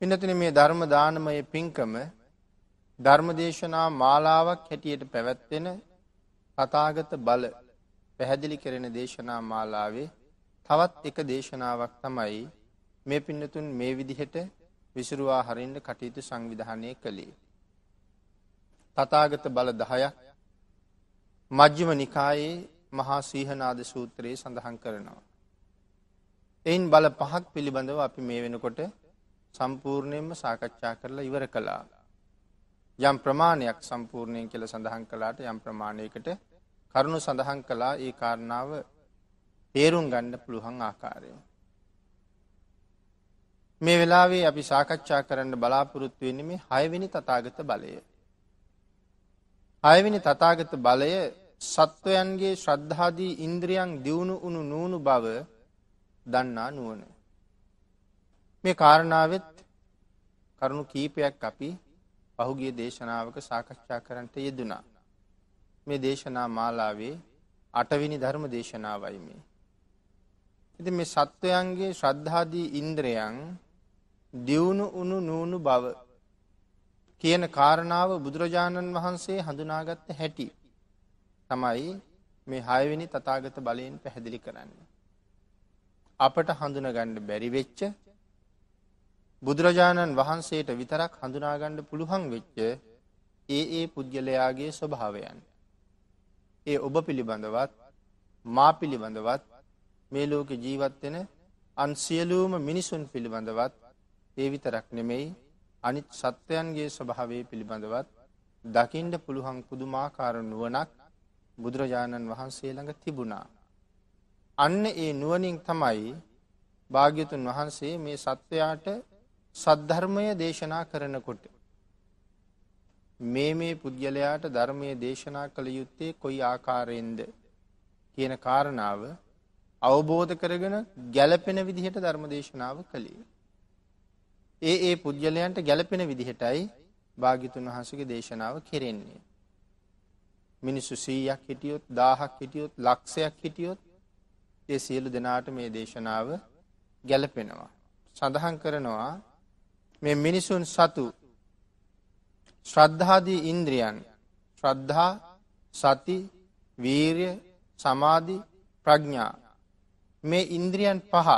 පිනතින මේ ධර්ම දානමය පින්කම ධර්මදේශනා මාලාවක් හැටියට පැවැත්වෙන කතාගත බල පැහැදිලි කරෙන දේශනා මාලාවේ තවත් එක දේශනාවක් තමයි මේ පින්නතුන් මේ විදිහට විසිරුවා හරින්ට කටයුතු සංවිධානය කළේ. තතාගත බල දහයක් මජ්්‍යම නිකායේ මහා සීහනාද සූත්‍රයේ සඳහන් කරනවා. එයින් බල පහක් පිළිබඳව අපි මේ වෙනකොට සම්පූර්ණයෙන්ම සාකච්ඡා කරලා ඉවර කළා. යම් ප්‍රමාණයක් සම්පූර්ණයෙන් කියලා සඳහන් කළාට යම් ප්‍රමාණයකට කරුණු සඳහන් කළා ඒ කාරණාව තේරුම් ගන්න පුළුවන් ආකාරය. මේ වෙලාවේ අපි සාකච්ඡා කරන්න බලාපොරොත්තු වෙන්නේ මේ 6 වෙනි තථාගත බලය. 6 වෙනි තථාගත බලය සත්වයන්ගේ ශ්‍රද්ධාදී ඉන්ද්‍රියන් දියුණු උණු නූණු බව දන්නා නුවණ. මේ කාරණාවත් කරුණු කීපයක් අපි පහුගිය දේශනාවක සාකච්ඡා කරන්නට යෙදුනා. මේ දේශනා මාලාවේ අටවිනි ධර්ම දේශනාවයි මේ. ඉතින් මේ සත්වයන්ගේ ශ්‍රද්ධාදී ඉන්ද්‍රයන් දියුණු උණු නූණු බව කියන කාරණාව බුදුරජාණන් වහන්සේ හඳුනාගත්ත හැටි තමයි මේ හයවෙනි තථාගත බලයෙන් පැහැදිලි කරන්නේ. අපට හඳුනගන්න බැරි වෙච්ච බුදුරජාණන් වහන්සේට විතරක් හඳුනාගණ්ඩ පුළුවන් වෙච්ච ඒ ඒ පුද්ගලයාගේ ස්වභාවයන්. ඒ ඔබ පිළිබඳවත් මා පිළිබඳවත් මේ ලෝක ජීවත්වෙන අන්සියලූම මිනිසුන් පිළිබඳවත් ඒ විතරක් නෙමෙයි අනිත් සත්වයන්ගේ ස්වභාවේ පිළිබඳවත් දකිින්ඩ පුළුවන් පුදුමාකාර නුවනක් බුදුරජාණන් වහන්සේ ළඟ තිබුණා. අන්න ඒ නුවනින් තමයි භාග්‍යතුන් වහන්සේ මේ සත්වයාට සද්ධර්මය දේශනා කරනකොට මේ මේ පුද්ගලයාට ධර්මයේ දේශනා කළ යුත්තේ කොයි ආකාරයෙන්ද කියන කාරණාව අවබෝධ කරගෙන ගැළපෙන විදිහට ධර්ම දේශනාව කළේ. ඒ ඒ පුද්ගලයන්ට ගැළපෙන විදිහටයි භාගිතුන් වහන්සේගේ දේශනාව කෙරෙන්නේ. මිනිස්සු 100ක් හිටියොත් 1000ක් හිටියොත් ලක්ෂයක් හිටියොත් ඒ සියලු දෙනාට මේ දේශනාව ගැළපෙනවා. සඳහන් කරනවා මේ මිනිසුන් සතු ශ්‍රද්ධාදී ඉන්ද්‍රියන් ශ්‍රද්ධා සති වීර්ය සමාධි ප්‍රඥා මේ ඉන්ද්‍රියන් පහ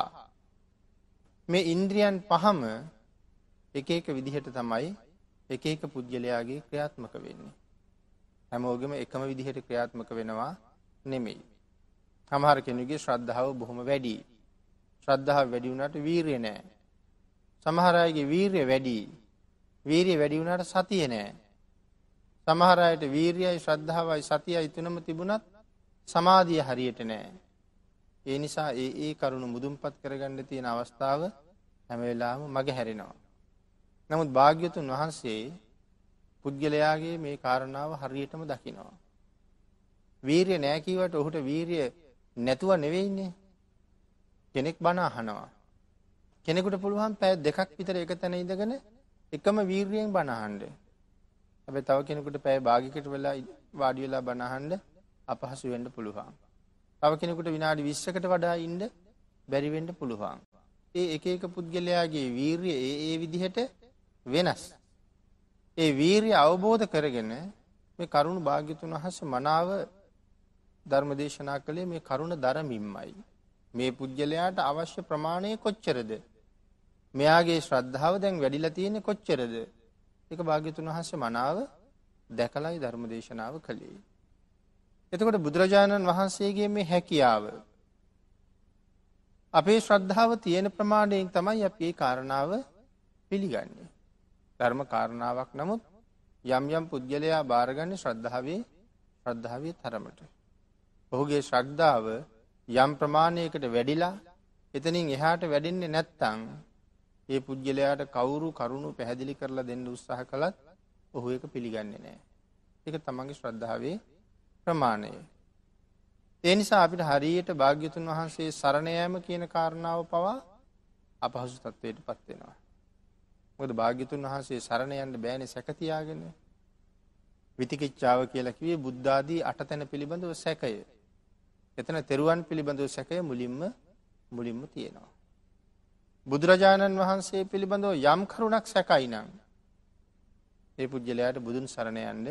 මේ ඉන්ද්‍රියන් පහම එක එක විදිහට තමයි එක එක පුද්ගලයාගේ ක්‍රියාත්මක වෙන්නේ. හැමෝගෙම එකම විදිහට ක්‍රියාත්මක වෙනවා නෙමෙයි. සමහර කෙනෙකුගේ ශ්‍රද්ධාව බොහොම වැඩි. ශ්‍රද්ධාව වැඩි වුණාට වීරිය නැහැ. සමහර අයගේ වීරිය වැඩි. වීරිය වැඩි වුණාට සතිය නෑ. සමහර අයට වීරියයි ශ්‍රද්ධාවයි සතියයි තුනම තිබුණත් සමාධිය හරියට නෑ. ඒ නිසා ඒ ඒ කරුණු මුදුන්පත් කරගන්න තියෙන අවස්ථාව හැම වෙලාවෙම මගේ හැරෙනවා. නමුත් භාග්‍යතුන් වහන්සේ පුද්ගලයාගේ මේ කාරණාව හරියටම දකිනවා. වීරිය නෑ කීවට ඔහුට වීරිය නැතුව නෙවෙයිනේ. කෙනෙක් බණ අහනවා. කෙනෙකුට පුළුවන් පැය දෙකක් විතර එක තැන ඉඳගෙන එකම වීර්යෙන් බණ අහන්න. හැබැයි තව කෙනෙකුට පැය භාගයකට වෙලා වාඩි වෙලා බණ අහන්න අපහසු වෙන්න පුළුවන්. තව කෙනෙකුට විනාඩි 20කට වඩා ඉන්න බැරි වෙන්න පුළුවන්. ඒ එක එක පුද්ගලයාගේ වීරිය ඒ ඒ විදිහට වෙනස්. ඒ වීරිය අවබෝධ කරගෙන මේ කරුණ භාග්‍යතුන් වහන්සේ මනාව ධර්මදේශනා කළේ මේ කරුණ ධර්මින්මයි. මේ පුද්ගලයාට අවශ්‍ය ප්‍රමාණය කොච්චරද මෙයාගේ ශ්‍රද්ධාව දැන් වැඩිලා තියෙන්නේ කොච්චරද? ඒක භාග්‍යතුන් වහන්සේ මනාව දැකලයි ධර්ම දේශනාව කළේ. එතකොට බුදුරජාණන් වහන්සේගේ මේ හැකියාව අපේ ශ්‍රද්ධාව තියෙන ප්‍රමාණයෙන් තමයි අපි මේ කාරණාව පිළිගන්නේ. ධර්ම කාරණාවක් නමුත් යම් යම් පුද්ගලයා බාරගන්නේ ශ්‍රද්ධාවේ ශ්‍රද්ධාවේ තරමට. ඔහුගේ ශ්‍රද්ධාව යම් ප්‍රමාණයකට වැඩිලා එතනින් එහාට වැඩින්නේ නැත්නම් ඒ පුද්ගලයාට කවුරු කරුණු පැහැදිලි කරලා දෙන්න උත්සාහ කළත් ඔහු ඒක පිළිගන්නේ නැහැ. ඒක තමන්ගේ ශ්‍රද්ධාවේ ප්‍රමාණය. ඒ නිසා අපිට හරියට භාග්‍යතුන් වහන්සේ සරණ යාම කියන කාරණාව පවා අපහසු තත්වයටපත් වෙනවා. මොකද භාග්‍යතුන් වහන්සේ සරණ යන්න බෑනේ සැක තියාගෙන. විතිකිච්ඡාව කියලා කිව්වේ බුද්ධ ආදී අටතැන පිළිබඳව සැකය. එතන තෙරුවන් පිළිබඳව සැකය මුලින්ම මුලින්ම තියෙනවා. බුදුරජාණන් වහන්සේ පිළිබඳව යම් කරුණක් සැකයි නම් ඒ පුද්ගලයාට බුදුන් සරණයන්ඩ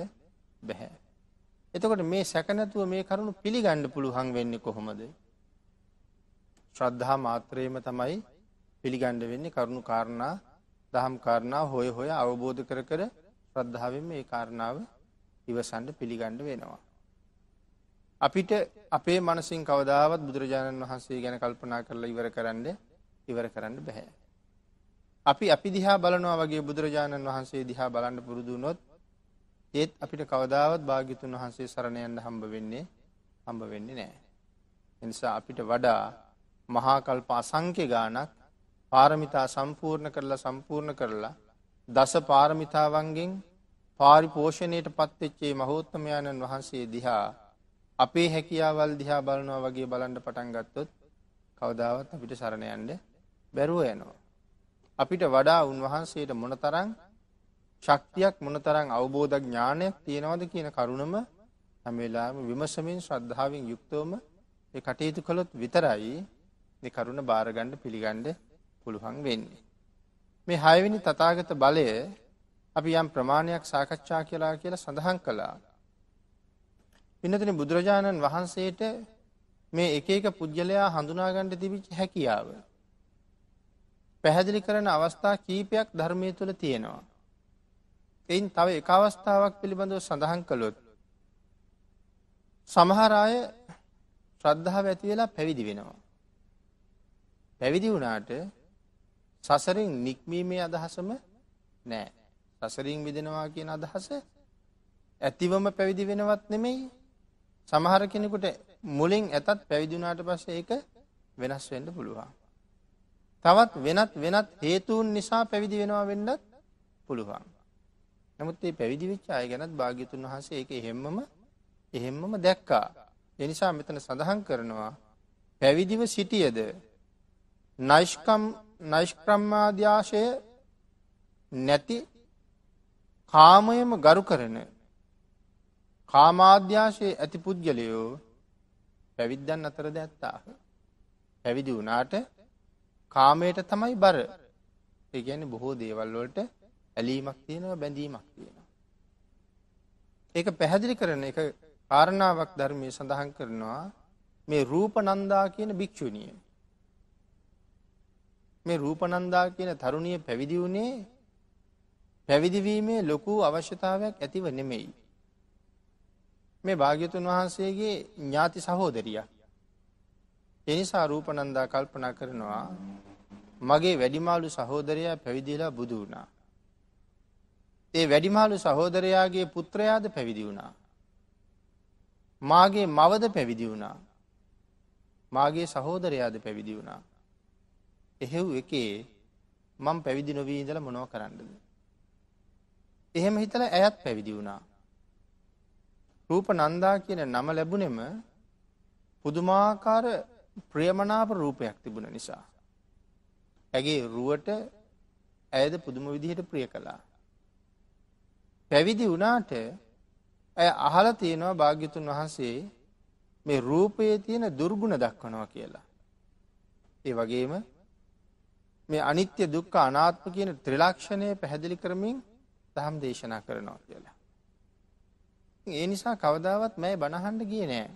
බැහැ. එතකොට මේ සැකනැතුව මේ කරුණු පිළිගණ්ඩ පුළුහන් වෙන්න කොහොමද. ශ්‍රද්ධහා මාත්‍රයම තමයි පිළිගණ්ඩ වෙන්නේ කරුණු කාරණා දහම් කාරණා හොය හොය අවබෝධ කර කර ශ්‍රද්ධාවෙන් මේ කාරණාව ඉවසන්ඩ පිළිගණ්ඩ වෙනවා. අපිට අපේ මනසින් කවදාවත් බුදුරජාණන් වහන්සේ ගැන කල්පනා කරලා ඉවර කරන්නේ ඉවර කරන්න බැහැ. අපි අපි දිහා බලනවා වගේ බුදුරජාණන් වහන්සේ දිහා බලන්න පුරුදු වුණොත් ඒත් අපිට කවදාවත් භාග්‍යතුන් වහන්සේ සරණ යන්න හම්බ වෙන්නේ හම්බ වෙන්නේ නැහැ. ඒ නිසා අපිට වඩා මහා කල්ප අසංඛ්‍ය ගාණක් පාරමිතා සම්පූර්ණ කරලා සම්පූර්ණ කරලා දස පාරමිතාවන්ගෙන් පාරිපෝෂණයට පත්වෙච්ච මේ මහෞත්මයන්න් වහන්සේ දිහා අපේ හැකියාවල් දිහා බලනවා වගේ බලන්න පටන් ගත්තොත් කවදාවත් අපිට සරණ යන්නේ බැරුව යනවා. අපිට වඩා උන්වහන්සේට මොනතරම් ශක්තියක් මොනතරම් අවබෝධ ඥානයක් තියෙනවද කියන කරුණම හැම වෙලාවෙම විමසමින් ශ්‍රද්ධාවෙන් යුක්තවම ඒ කටයුතු කළොත් විතරයි මේ කරුණ බාර ගන්න පිළිගන්න පුළුවන් වෙන්නේ. මේ 6 වෙනි තථාගත බලය අපි යම් ප්‍රමාණයක් සාකච්ඡා කියලා කියලා සඳහන් කළා. පින්නතනි බුදුරජාණන් වහන්සේට මේ එක එක පුජ්‍යලයා හඳුනා ගන්න තිබිච්ච හැකියාව පැහැදිලි කරන අවස්ථා කීපයක් ධර්මය තුළ තියෙනවා. එයින් තව එක අවස්ථාවක් පිළිබඳව සඳහන් කළොත්. සමහරාය ශ්‍රද්ධාව ඇති වෙලා පැවිදි වෙනවා. පැවිදි වුණාට සසරින් නික්මීමේ අදහසම නෑ. සසරින් විදෙනවා කියන අදහස ඇතිවම පැවිදි වෙනවත් නෙමෙයි සමහර කෙනෙකුට මුලින් ඇතත් පැවිදිනාට පස්සේ ඒක වෙනස් වෙන්න පුළුවන්. තවත් වෙනත් වෙනත් හේතුන් නිසා පැවිදි වෙනවා වෙන්නත් පුළුවන්. නමුත් මේ පැවිදි වෙච්ච අය ගැනත් භාග්‍යතුන් වහන්සේ ඒක එහෙම්මම එහෙම්මම දැක්කා. ඒ නිසා මෙතන සඳහන් කරනවා පැවිදිව සිටියද නෛෂ්කම් නෛෂ්ක්‍රමාද්‍යාශය නැති කාමයම ගරු කරන කාමාද්‍යාශයේ ඇති පුද්ගලයෝ පැවිද්දන් අතරද ඇත්තාහ. පැවිදි වුණාට කාමයට තමයි බර ඒගැන බොහෝ දේවල්වලට ඇලීමක් තියෙනවා බැඳීමක් තියෙනවා. ඒක පැහැදිලි කරන එක කාරණාවක් ධර්මය සඳහන් කරනවා මේ රූපනන්දා කියන භික්‍ෂුණිය. මේ රූපනන්දා කියන තරුණිය පැවිදි වුණේ පැවිදිවීමේ ලොකු අවශ්‍යතාවයක් ඇතිව නෙමෙයි. මේ භාග්‍යතුන් වහන්සේගේ ඥාති සහෝදරියක්. එනිසා රූපනන්දා කල්පනා කරනවා මගේ වැඩිමාලු සහෝදරයා පැවිදිලා බුදු වුණා. ඒ වැඩිමාලු සහෝදරයාගේ පුත්‍රයාද පැවිදි වුණා. මාගේ මවද පැවිදි වුණා. මාගේ සහෝදරයාද පැවිදි වුණා. එහෙව් එකේ මං පැවිදි නොවී ඉඳලා මොනව කරන්නද? එහෙම හිතලා ඇයත් පැවිදි වුණා. රූප නන්දා කියන නම ලැබුණෙම පුදුමාකාර ප්‍රියමනාප රූපයක් තිබුණ නිසා. ඇගේ රුවට ඇයද පුදුම විදිහට ප්‍රිය කළා. පැවිදි වනාට ඇය අහල තියෙනවා භාග්‍යතුන් වහන්සේ මේ රූපයේ තියෙන දුර්ගුණ දක්වනවා කියලා. ඒ වගේම මේ අනිත්‍ය දුක්ඛ අනාත්ම කියන ත්‍රිලක්ෂණය පැහැදිලි කරමින් දහම් දේශනා කරනවා කියලා. ඒ නිසා කවදාවත් මම බණහන්න ගියේ නෑ.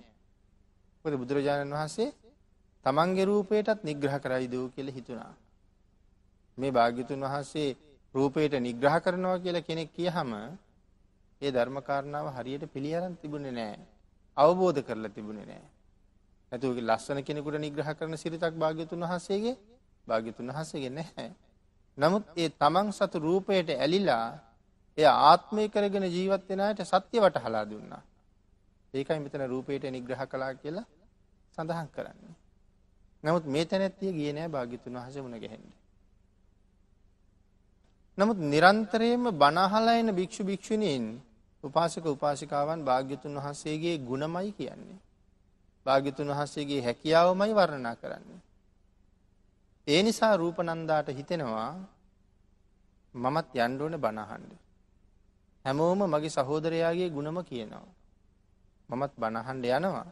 මොකද බුදුරජාණන් වහන්සේ තමන්ගේ රූපයටත් නිග්‍රහ කරයි දෝ කියල හිතුණා. මේ භාග්‍යතුන් වහන්සේ රූපයට නිග්‍රහ කරනවා කියලා කෙනෙක් කිය හම ඒ ධර්මකාරණාව හරියට පිළියරන් තිබුණේ නෑ අවබෝධ කරලා තිබුණේ නෑ. ඇතුගේ ලස්සන කෙනෙකුට නිග්‍රහ කරන සිරිතක් භාග්‍යතුන් වහන්සේගේ භාග්‍යතුන් වහන්සේගේ නැහැ. නමුත් ඒ තමන් සතු රූපයට ඇලිලා එය ආත්මය කරගෙන ජීවත් වෙනාට සත්‍ය වටහලා දුන්නා. ඒකයි මෙතන රූපයට නිග්‍රහ කළා කියලා සඳහන් කරන්නේ. නමුත් මේ තැනැත්තිය ගිය නෑ භාගිතුන් වහස මුණ ගැහෙන්ට. නමුත් නිරන්තරයම බනහලයන භික්‍ෂු භික්‍ෂුණීන් උපාසක උපාසිකාවන් භාග්‍යතුන් වහන්සේගේ ගුණමයි කියන්නේ. භාගිතුන් වහන්සේගේ හැකියාවමයි වර්ණනා කරන්නේ. ඒ නිසා රූපනන්දාට හිතෙනවා මමත් යන්ඩෝන බණහන්ඩ. හැමෝම මගේ සහෝදරයාගේ ගුණම කියනවා. මමත් බණහන්ඩ යනවා.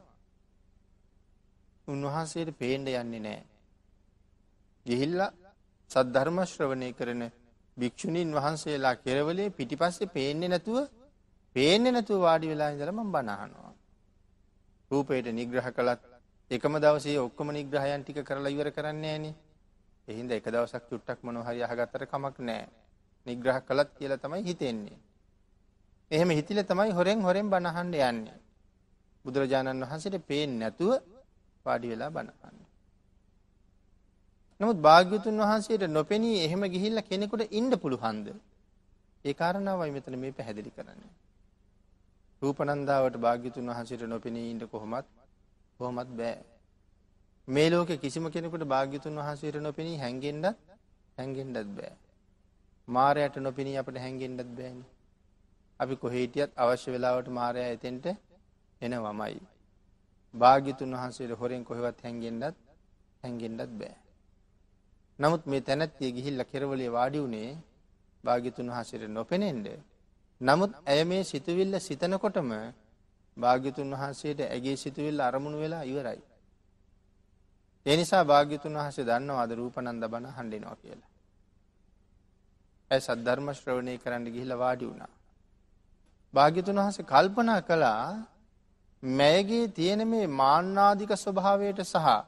උන්වහන්සේට පේන්න යන්නේ නැහැ. ගිහිල්ලා සද්ධර්ම ශ්‍රවණය කරන භික්ෂුණීන් වහන්සේලා කෙරවලේ පිටිපස්සේ පේන්නේ නැතුව පේන්නේ නැතුව වාඩි වෙලා ඉඳලා මම බණ අහනවා. රූපයට නිග්‍රහ කළත් එකම දවසේ ඔක්කොම නිග්‍රහයන් ටික කරලා ඉවර කරන්නේ නැහෙනි. එහෙනම් එක දවසක් චුට්ටක් මොනවා හරි අහගත්තට කමක් නැහැ. නිග්‍රහ කළත් කියලා තමයි හිතෙන්නේ. එහෙම හිතිලා තමයි හොරෙන් හොරෙන් බණ අහන්න යන්නේ. බුදුරජාණන් වහන්සේට පේන්නේ නැතුව පාඩි වෙලා බණපන්න. නමුත් භාග්‍යතුන් වහන්සේට නොපෙනී එහෙම ගිහිල්ල කෙනෙකුට ඉන්ඩ පුළුහන්ද. ඒ කාරණාවයි මෙතන මේ පැහැදිලි කරන්න. රූපනන්දාවට භාග්‍යතුන් වහන්සේට නොපෙනී ඉන්ඩ කොහොමත් කොහොමත් බෑ. මේ ලෝක කිසිම කෙනෙකුට භාග්‍යතුන් වහන්සේට නොපෙනී හැගෙන්ඩ හැගෙන්ඩත් බෑ. මාරයට නොපෙනී අපට හැගෙන්ඩත් බෑනි. අපි කොහේටියත් අවශ්‍ය වෙලාවට මාරය ඇතෙන්ට එන වමයි. භාගිතුන් වහන්සේට හොරෙන් කොහෙවත් හැංගෙන්නත් හැංගෙන්නත් බෑ. නමුත් මේ තැනැත්තිය ගිහිල්ලා කෙරවලේ වාඩි උනේ භාග්‍යතුන් වහන්සේට නොපෙනෙන්න. නමුත් ඇය මේ සිතුවිල්ල සිතනකොටම භාග්‍යතුන් වහන්සේට ඇගේ සිතුවිල්ල අරමුණු වෙලා ඉවරයි. ඒ නිසා භාග්‍යතුන් වහන්සේ දන්නවා අද රූපනන්ද බණ හඬෙනවා කියලා. ඇය සද්ධර්ම ශ්‍රවණය කරන්න ගිහිල්ලා වාඩි වුණා. භාග්‍යතුන් වහන්සේ කල්පනා කළා මෑගේ තියෙන මේ මාන්නාධික ස්වභාවයට සහ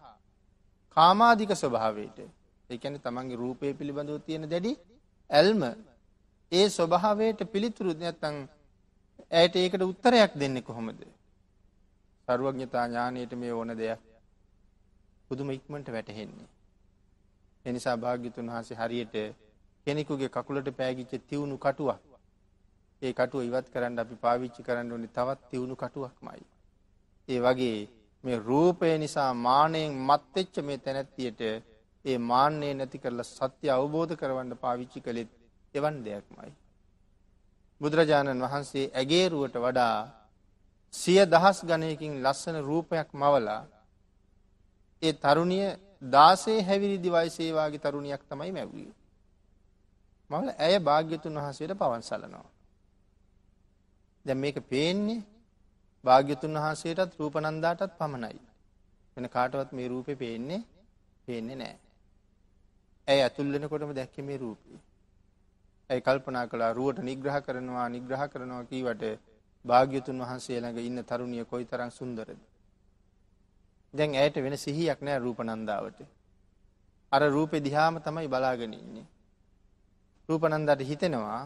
කාමාධික ස්වභාවයට එකන තමන්ගේ රූපය පිළිබඳව තියෙන දැඩි ඇල්ම ඒ ස්වභාවයට පිළිතුරුද නැත්තං ඇයට ඒකට උත්තරයක් දෙන්නේ කොහොමද. සරුවඥතා ඥානයට මේ ඕන දෙයක් පුදුම ඉක්මට වැටහෙන්නේ. එනිසා භාග්‍යතුන් වහන්සේ හරියට කෙනෙකුගේ කකුලට පෑගිච්ච තිවුණු කටුවක් ඒ කටුව ඉවත් කරන්න අපි පාවිච්චි කරන්න ඕනි තවත් තිවුණු කටුවක් මයි. ඒ වගේ මේ රූපය නිසා මානයෙන් මත් වෙච්ච මේ තැනැත්තියට ඒ මාන්නේ නැති කරලා සත්‍ය අවබෝධ කරවන්න පාවිච්චි කළෙත් එවන් දෙයක්මයි. බුදුරජාණන් වහන්සේ ඇගේ රුවට වඩා සිය දහස් ගණයකින් ලස්සන රූපයක් මවලා ඒ තරුණිය දාසේ හැවිරිදි වයසේවාගේ තරුණියක් තමයි මැව්වේ. මවල ඇය භාග්‍යතුන් වහන්සේට පවන් සලනවා. දැන් මේක පේන්නේ භාග්‍යතුන් වහන්සේටත් රූපනන්දාටත් පමණයි. වෙන කාටවත් මේ රූපෙ පේන්නේ පේන්නේ නෑ. ඇයි ඇතුල්ලෙනකොටම දැක්ක මේ රූපේ. ඇයි කල්පනා කළා රුවට නිග්‍රහ කරනවා නිග්‍රහ කරනවා කීවට භාග්‍යතුන් වහන්සේ ළඟ ඉන්න තරුණිය කොයිතරම් සුන්දරද. දැන් ඇයට වෙන සිහියක් නෑ රූපනන්දාවට. අර රූපෙ දිහාම තමයි බලාගෙන ඉන්නේ. රූපනන්දාට හිතෙනවා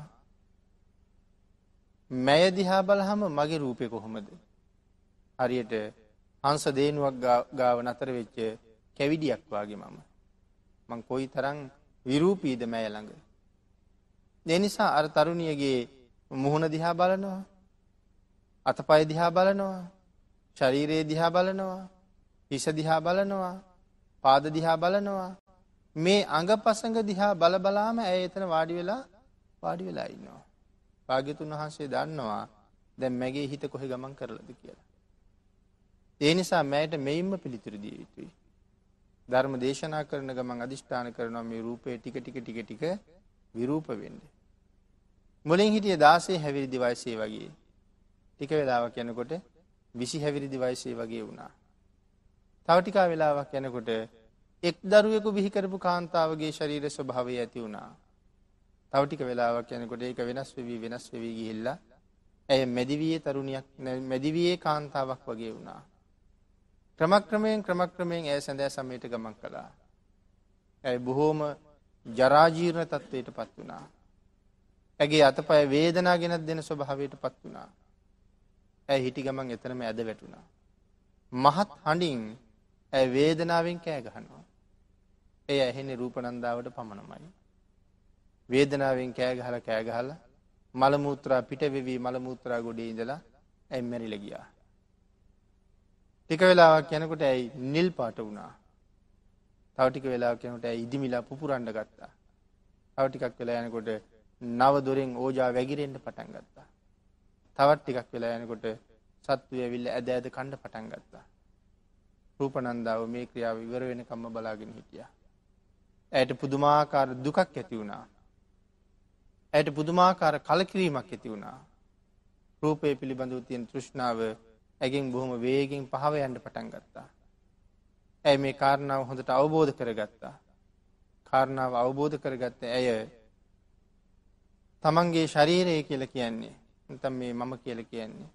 මැය දිහා බලහම මගේ රූපය කොහොමද. හරියට අංස දේනුවක් ගාව නතර වෙච්ච කැවිඩියක් වගේ මම. මං කොයි තරං විරූපීද මැය ළඟ. දෙනිසා අර තරුණියගේ මුහුණ දිහා බලනවා. අතපය දිහා බලනවා. ශරීරයේ දිහා බලනවා. හිස දිහා බලනවා. පාද දිහා බලනවා. මේ අඟපසඟ දිහා බලබලාම ඇය එතන වාඩි වෙලා වාඩි වෙලා ඉන්නවා. භාග්‍යතුන් වහන්සේ දන්නවා දැන් මැගේ හිත කොහෙ ගමන් කරලද කියලා. ඒ නිසා මෑයට මෙයින්ම පිළිතුරු දිය යුතුයි. ධර්ම දේශනා කරන ගමන් අදිෂ්ඨාන කරනවා මේ රූපය ටික ටික ටික ටික විරූප වෙන්න. මුලින් හිටියේ 16 හැවිරිදි වයසේ වගේ. ටික වෙලාවක් යනකොට 20 හැවිරිදි වයසේ වගේ වුණා. තව ටික වෙලාවක් යනකොට එක් දරුවෙකු බිහි කරපු කාන්තාවගේ ශරීර ස්වභාවය ඇති වුණා. තව ටික වෙලාවක් යනකොට ඒක වෙනස් වෙවි වෙනස් වෙවි ගිහිල්ලා ඇය මැදිවියේ තරුණියක් මැදිවියේ කාන්තාවක් වගේ වුණා. ක්‍රමක්‍රමයෙන් ක්‍රමක්‍රමයෙන් ඇය සඳෑ සමයට ගමන් කළා. ඇය බොහෝම ජරාජීර්ණ තත්ත්වයට පත් වුණා. ඇගේ අතපය වේදනා ගෙනත් දෙන ස්වභාවයට පත් වුණා. ඇය හිටි ගමන් එතනම ඇද වැටුණා. මහත් හඬින් ඇය වේදනාවෙන් කෑ ගහනවා. එය ඇහෙන්නේ රූපනන්දාවට පමණමයි. වේදනාවෙන් කෑ ගහලා කෑ ගහලා මල මුත්‍රා පිට වෙවි මල මුත්‍රා ගොඩේ ඉඳලා ඇයි මැරිලා ගියා. ටික වෙලාවක් යනකොට ඇයි නිල් පාට වුණා. තව ටික වෙලාවක් යනකොට ඇයි ඉදිමිලා පුපුරන්න ගත්තා. තව ටිකක් වෙලා යනකොට නව දොරෙන් ඕජා වැగిරෙන්න පටන් ගත්තා. තවත් ටිකක් වෙලා යනකොට සත්තු ඇවිල්ලා ඇද ඇද කන්න පටන් ගත්තා. රූපනන්දාව මේ ක්‍රියාව ඉවර වෙනකම්ම බලාගෙන හිටියා. ඇයට පුදුමාකාර දුකක් ඇති වුණා. ඇයට බුදුමාකාර කලකිරීමක් ඇති වුණා. රූපය පිළිබඳව තියෙන තෘෂ්ණාව ඇගෙන් බොහොම වේගෙන් පහව යන්න පටන් ගත්තා. ඇය මේ කාරණාව හොඳට අවබෝධ කරගත්තා. කාරණාව අවබෝධ කරගත්ත ඇය තමන්ගේ ශරීරය කියල කියන්නේ තම් මේ මම කියල කියන්නේ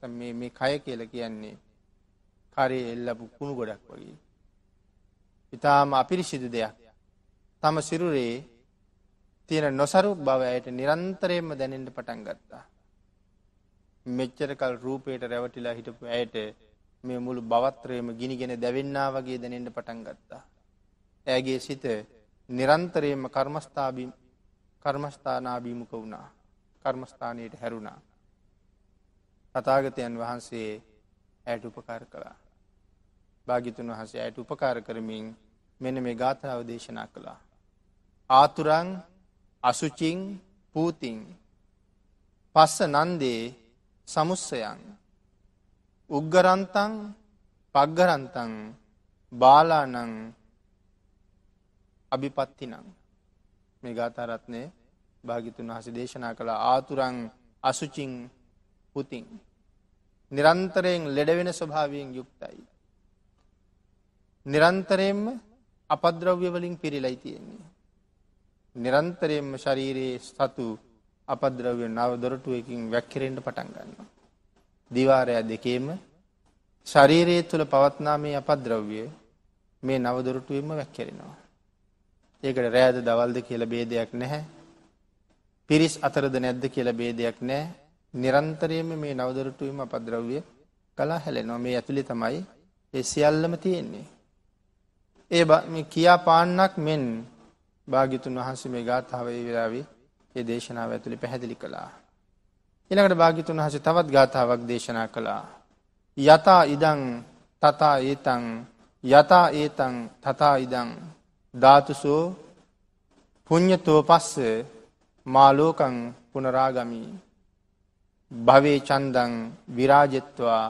තම් මේ කය කියල කියන්නේ කරේ එල්ලපු කුණු ගොඩක් වගේ. ඉතාම අපිරිසිදු දෙයක් තම සිරුරේ තියෙන නොසරු බව ඇයට නිරන්තරයෙන්ම දැනෙන්ට පටන් ගත්තා. මෙච්චරකල් රූපයට රැවටිලා හිටපු ඇයට මේ මුළු බවත්‍රයම ගිනිගෙන දැවෙන්නා වගේ දැනෙන්ට පටන් ගත්තා. ඇගේ සිත නිරන්තරයෙන්ම කර්මස්ථානාභීමක වුණා කර්මස්ථානයට හැරුණා. තතාගතයන් වහන්සේ ඇයට උපකාර කළා. භාගිතුන් වහසේ ඇයට උපකාර කරමින් මෙන මේ ගාථාව දේශනා කළා. ආතුරං අසුචිං පූතිං පස්ස නන්දේ සමුස්සයන් උග්ගරන්තං පග්ගරන්තං බාලානං අභිපත්තිනං මේ ගාතාරත්නය භාගිතුන් වහස දේශනා කළ ආතුරං අසුචිං පුතින් නිරන්තරයෙන් ලෙඩවෙන ස්වභාවයෙන් යුක්තයි. නිරන්තරයෙන්ම අපද්‍රව්‍ය වලින් පිරිලයි තියෙන්නේ. නිරන්තරයෙන්ම ශරීරයේ සතු අපද්‍රව්‍ය නව දොරටුවකින් වැක්කිරෙන්න පටන් ගන්නවා. දිවාරය දෙකේම ශරීරයේ තුල පවත්නා මේ අපද්‍රව්‍ය මේ නව දොරටුවෙන්ම වැක්කිරෙනවා. ඒකට රෑද දවල්ද කියලා ભેදයක් නැහැ. පිරිස් අතරද නැද්ද කියලා ભેදයක් නැහැ. නිරන්තරයෙන්ම මේ නව දොරටුවෙම අපද්‍රව්‍ය කලා හැලෙනවා. මේ ඇතුලේ තමයි ඒ සියල්ලම තියෙන්නේ. ඒ කියා පාන්නක් මෙන් භාගිතුන් වහන්සේ මේ ගාථාවයි වෙලාවේ ඒ දේශනාව ඇතුළි පැහැදිලි කළා. එනකට භාගිතුන් වහසේ තවත් ගාථාවක් දේශනා කළා. යතා ඉදං තතා ඒතං යතා ඒතං තතා ඉදං ධාතුසෝ පුං්ඥතෝ පස්ස මාලෝකං පුනරාගමී. භවේ චන්දං විරාජෙත්වා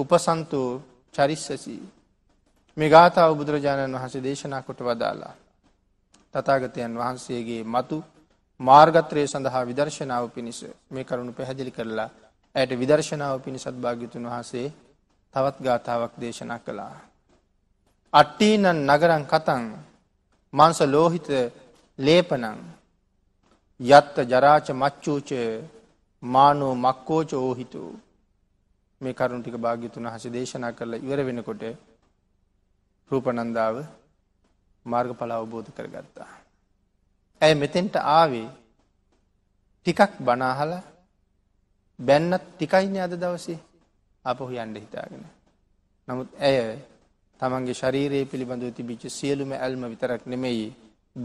උපසන්තු චරිස්සසි. මේ ගාථාව බුදුරජාණන් වහසේ දේශනා කොට වදාලා. තතාගතයන් වහන්සේගේ මතු මාර්ගත්‍රය සඳහා විදර්ශනාව පිණිස මේ කරුණු පැහැදිලි කරලා ඇයට විදර්ශනාව පිණිසත් භාග්‍යතුන් වහන්සේ තවත් ගාථාවක් දේශනා කළා. අට්ටීනන් නගරං කතන් මංස ලෝහිත ලේපනං යත්ත ජරාච මච්චූච මානෝ මක්කෝච ඕහිතු මේ කරුණටික භාග්‍යතුන් හස දේශනා කරලා ඉවර වෙනකොට රූපනන්දාව මාර්ගඵල අවබෝධ කරගත්තා. ඇය මෙතෙන්ට ආවේ ටිකක් බනාහල බැන්නත් ටිකයින අද දවසේ අපහු යන්ඩ හිතාගෙන. නමුත් ඇය තමන්ගේ ශරීරයේ පිළිබඳව තිබිච්ච සියලුම ඇල්ම විතරක් නෙමෙයි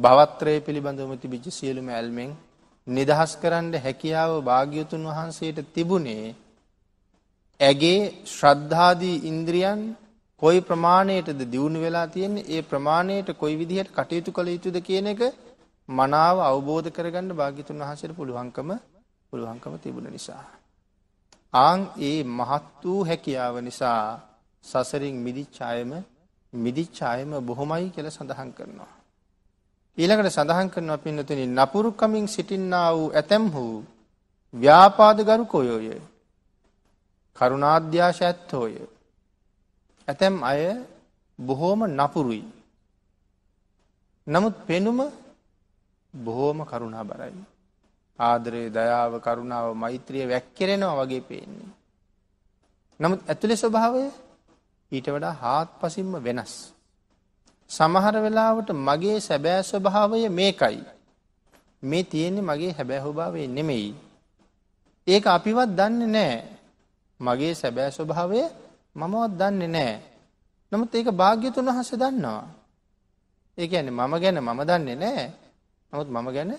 භවත්‍රය පිළිබඳවම තිබිච්ච සියලුම ඇල්මෙන් නිදහස් කරන්න හැකියාව භාග්‍යතුන් වහන්සේට තිබුණේ ඇගේ ශ්‍රද්ධාදී ඉන්ද්‍රියන් කොයි ප්‍රමාණයටද දියුණු වෙලා තියෙන්නේ ඒ ප්‍රමාණයට කොයි විදිහට කටයුතු කළ යුතුද කියන එක මනාව අවබෝධ කරගන්න භාග්‍යතුන් වහන්සේට පුළුවන්කම පුළුවන්කම තිබුණ නිසා ආන් ඒ මහත් වූ හැකියාව නිසා සසරින් මිදිච්ඡායම මිදිච්ඡායම බොහොමයි කියලා සඳහන් කරනවා ඊළඟට සඳහන් කරනවා පින්නතුනි නපුරු කමින් සිටින්නා වූ ඇතැම්හු ව්‍යාපාදගරු කොයෝය කරුණාධ්‍යාශ ඇත්තෝය ඇතැම් අය බොහෝම නපුරුයි. නමුත් පෙනුම බොහෝම කරුණා බරයි. ආදරයේ දයාව කරුණාව මෛත්‍රිය වැැක්කෙරෙනවා වගේ පේන්නේ. නමුත් ඇතුළෙ ස්වභාවය ඊට වඩා හාත් පසින්ම වෙනස්. සමහර වෙලාවට මගේ සැබෑ ස්වභාවය මේකයි. මේ තියෙන්නේ මගේ හැබැහොභාවේ නෙමෙයි. ඒක අපිවත් දන්න නෑ මගේ සැබෑ ස්වභාවය මමවත් දන්නේ නෑ. නමුත් ඒක භාග්‍යතුන් වහන්සේ දන්නවා. ඒ කියන්නේ මම ගැන මම දන්නේ නෑ. නමුත් මම ගැන